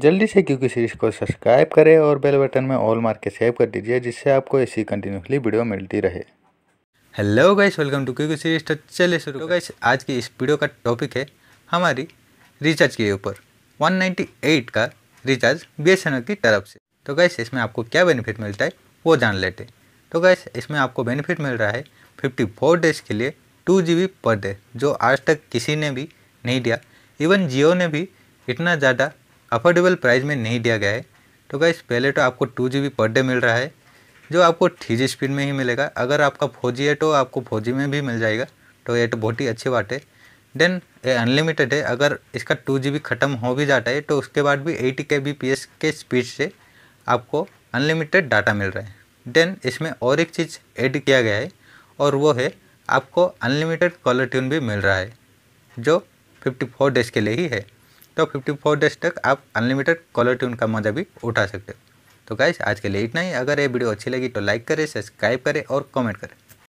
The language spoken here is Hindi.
जल्दी से क्योंकि सीरीज को सब्सक्राइब करें और बेल बटन में ऑल मार्क के सेव कर दीजिए जिससे आपको ऐसी कंटिन्यूसली वीडियो मिलती रहे हेलो गाइस वेलकम टू क्योंकि सीरीज तो चलिए शुरू तो गाइस आज की इस वीडियो का टॉपिक है हमारी रिचार्ज के ऊपर 198 का रिचार्ज बी की तरफ से तो गाइस इसमें आपको क्या बेनिफिट मिलता है वो जान लेते हैं तो गाइस इसमें आपको बेनिफिट मिल रहा है 54 डेज के लिए टू जी पर डे जो आज तक किसी ने भी नहीं दिया इवन जियो ने भी इतना ज़्यादा अफोर्डेबल प्राइस में नहीं दिया गया है तो गाइस पहले तो आपको to ji per day meal रहा है जो आपको थ्री जी स्पीड में ही मिलेगा अगर आपका फोर है तो आपको फोर में भी मिल जाएगा तो ये तो बहुत ही अच्छी बात है देन ये अनलिमिटेड है अगर इसका टू जी ख़त्म हो भी जाता है तो उसके बाद भी eighty K B P S के स्पीड से आपको अनलिमिटेड डाटा मिल रहा है देन इसमें और एक चीज़ ऐड किया गया है और वो है आपको अनलिमिटेड कॉलर ट्यून भी मिल रहा है जो 54 डेज के लिए ही है तो 54 डेज तक आप अनलिमिटेड कॉलर ट्यून का मज़ा भी उठा सकते हो तो गाइस आज के लिए इतना ही अगर ये वीडियो अच्छी लगी तो लाइक करें सब्सक्राइब करें और कमेंट करें